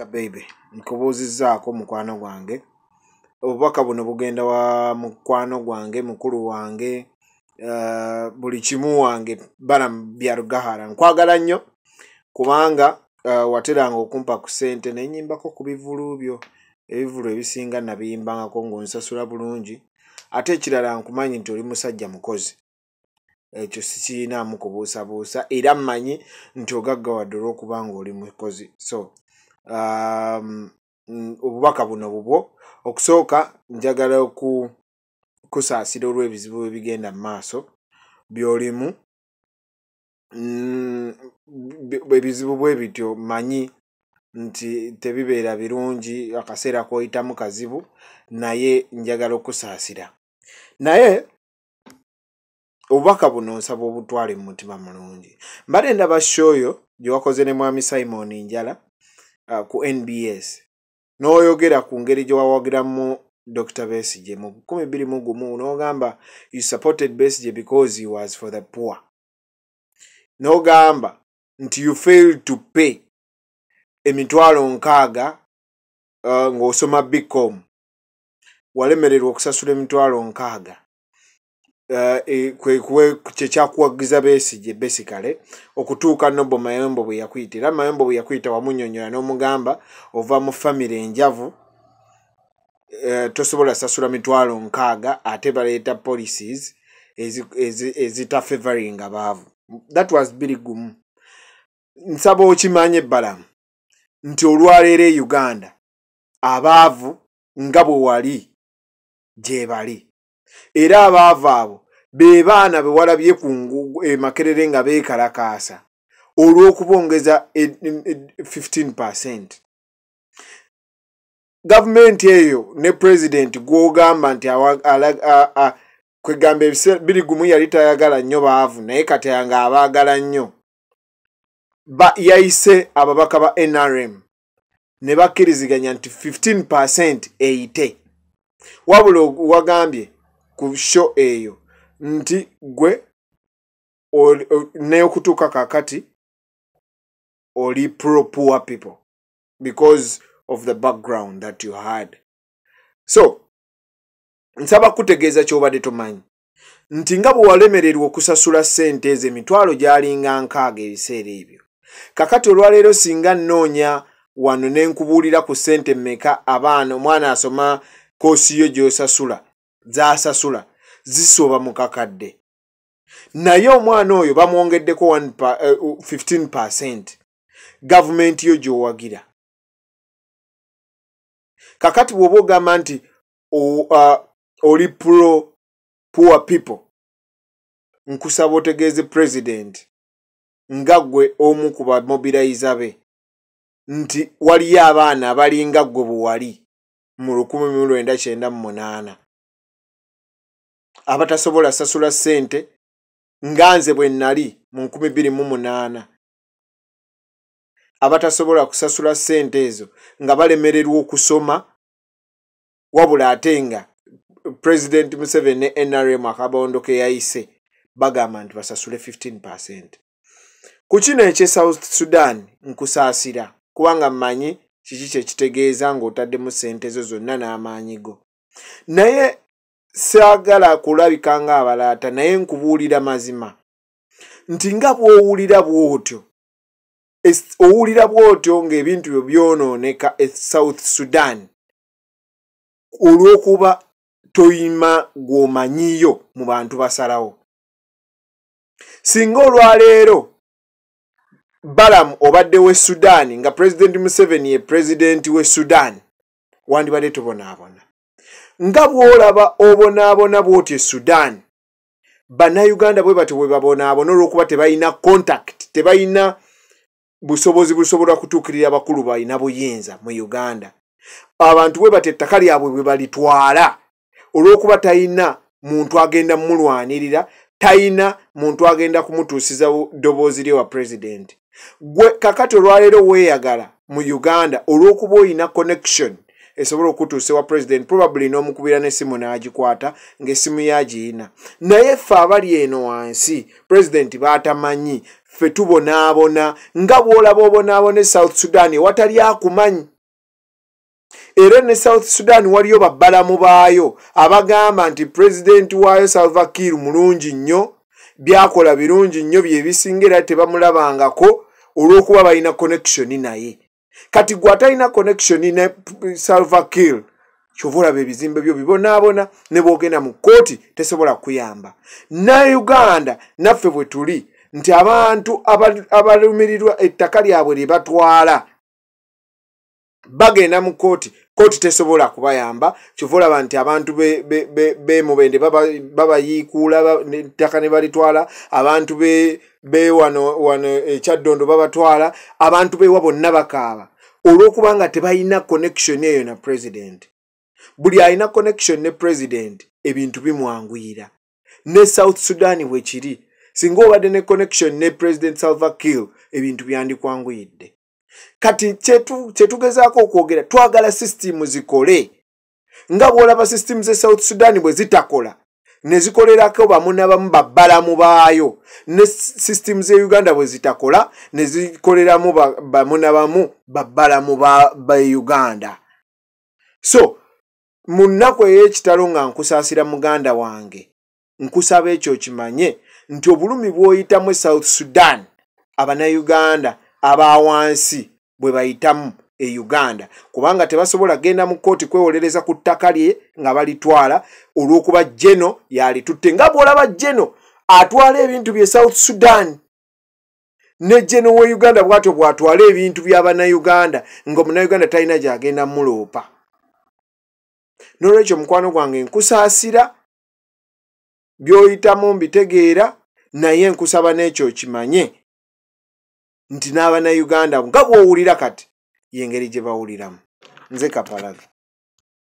gabebe nkubuuzizaako mukwano gwange obubaka buno bugenda wa mukwano gwange mukulu wange uh, buli kimu wange bana byarugahara nkwagala nnyo kubanga uh, wateranga okumpa ku sente nenyimbako ku bivulu byo ebivulu ebisinga nabiyimbangako ngaonsasula bulungi ate ekirala nkumanyi nti oli musajja mukozi ekyo sikirinamu kubuusabuusa era mmanyi nti ogaggawadde olwokubanga oli mukozi so Um, obubaka buno bubwo okusooka njagala okukusaasira olw'ebizibu ebigenda mu maaso byolimu mm, ebizibu bwe bityo manyi nti tebibeera birungi akaseera koyitamu kazibu naye njagala okusaasira naye obubaka buno nsaba obutwale mu mutima mulungi mbadde ndaba shooyo gye wakoze ne mwami simoni njala Uh, ku nbs n'oyogera ku ngeri gye wawagiramu dr besige mu 21 n'ogamba you supported besige because he was for the poor n'ogamba nti you failed to pay emitwalo nkaaga uh, ng'osoma bicom walemererwa okusasula emitwalo nkaaga Eh, eh, kwe kwe kye kyakuwagiza besigye besikale okutuuka nobo mayombo bwe yakuyita era mayombo bwe yakuyita wamunyonyola n'omugamba ova mu famire enjavu eh, tosobola sasula mitwalo nkaaga ate baleeta policies ezitafavoringa baavu that was biri gumu nsaba okimanya ebbalamu nti olwaleero e uganda abaavu nga bwe wali gyebali era abaava abo be baana be walabye ku ngugu emakerere nga beekalakaasa olw'okubongeza 15 e, e, e, gavumenti eyo ne purezidenti gwogamba nti kwegamba ebiseera biri gumu yali tayagala nnyo baavu naye katyanga abaagala nnyo yayise ababaka ba nrm ne bakkiriziganya nti 15 eyite wabula owagambye ku sho eyo nti gwe neokutuuka kakati oli pro poor people because of the background that you had so nsaba kutegeeza kyobadde tomanyi nti nga bwe walemererwa okusasula ssente ezo emitwalo gyalinga nkaaga ebiseera ebyo kakati olwaleero singa nnoonya wano ne nkubuulira ku ssente mmeka abaana omwana asoma koosi yo gy'osasula zasasula zisooba mukakadde naye omwana oyo bamwongeddeko 15 eh, percent gavumenti yo gy'owagira kakati bw'oba ogamba nti oli pro poor people nkusaba otegeeze purezidenti nga ggwe omu ku bamobiraiza be nti waliyo abaana abalinga ggwe bwe wali mu 1998 abatasobola sasula ssente nga nze bwe nnali mu 2008 abatasobola kusasula ssente ezo nga balemererwa okusoma wabula ate nga pulezidenti museven ne nrm akabondo ke yayise bagamba nti basasule 15 ku kino ekye south sudan nkusaasira kubanga mmanyi kiki kyekitegeeza ng'otaddemu ssente ezo zonna n'amaanyi go naye siagala kulabika ng'abalaata naye nkubuulira mazima nti nga bw'owulira bw'otyo owulira bw'otyo ng'ebintu byo byonooneka e south sudan olw'okuba toyima gw'omanyiyo mu bantu basalawo singa olwaleero balamu obadde w'e sudan nga president museveni ye president w'e sudan wandibadde tubonaabona nga bw'olaba obonaabona bw'otyo e sudan bannayuganda bwe batyo bwe babonaabona olw'okuba tebalina contact tebalina busobozi busobola kutuukirira abakulu balina buyinza mu uganda abantu bwe bati ettaka lyabwe bwe balitwala olw'okuba talina muntu agenda mumulwanirira talina muntu agenda kumutuusiza ddoboozi lye wa pulezidenti gwe kakati olwaleero weeyagala mu uganda olw'okuba olina connection esobola okutuusewa pulezidenti probably n'omukubira n'essimu n'agikwata ng'essimu yagiina naye ffe abali eno wansi pulezidenti baatamanyi ffe tubonaabona nga bw'olaba obonaabona e south sudan ewatali akumanyi era ne south sudan waliyo babbalamu baayo abagamba nti pulezidenti waayo salvakir mulungi nnyo byakola birungi nnyo bye bisinga era tebamulabangako olw'okuba balina connectioni naye kati gwatalina connection ne silver kill kyovaolaba ebizimbe byo bibonaabona ne bwogenda mu kkooti tesobola kuyamba na uganda naffe bwe tuli nti abantu abalumirirwa ettaka lyabwe lye batwala bagenda mu kkooti kkooti tesobola kubayamba kyovaolaba nti abantu bemubende be, be, be babayiikuula ettaka ne balitwala abantu be, be wano, wano ekyaddondo babatwala abantu bewa bonna bakaaba olw'okubanga tebalina connection eyo na president buli alina connection ne president ebintu bimwanguyira ne south sudan bwekiri singa obadde ne connection ne president salvakill ebintu byandikwanguyidde kati chetu chetugezaako okwogera twagala system zikole nga bw'olaba system ze south sudan bwe zitakola ne zikolerako bamunabamu babbalamu baayo ne system ze uganda bwe zitakola ne zikoleramu bamunabamu babbalamu ba uganda so mu nnaku ey'ekitalo nga nkusaasira muganda wange nkusaba ekyo kimanye nti obulumi bw'oyitamu e south sudan abanayuganda abawansi bwe bayitamu e uganda kubanga tebasobola genda mu kkooti kwewolereza ku ttaka lye nga balitwala olw'okuba jeno yalitutte nga bw'olaba jeno atwala ebintu bye south sudan ne jeno we uganda bwatyo bw'atwala ebintu by'abannauganda nga omunnauganda talina gyagenda muloopa n'olwekyo omukwano gwange nkusaasira by'oyitamu mbitegeera naye nkusaba n'ekyo okimanye nti n'abannayuganda nga bw'owulira kati y'engeri gye bawuliramu nze kapalaga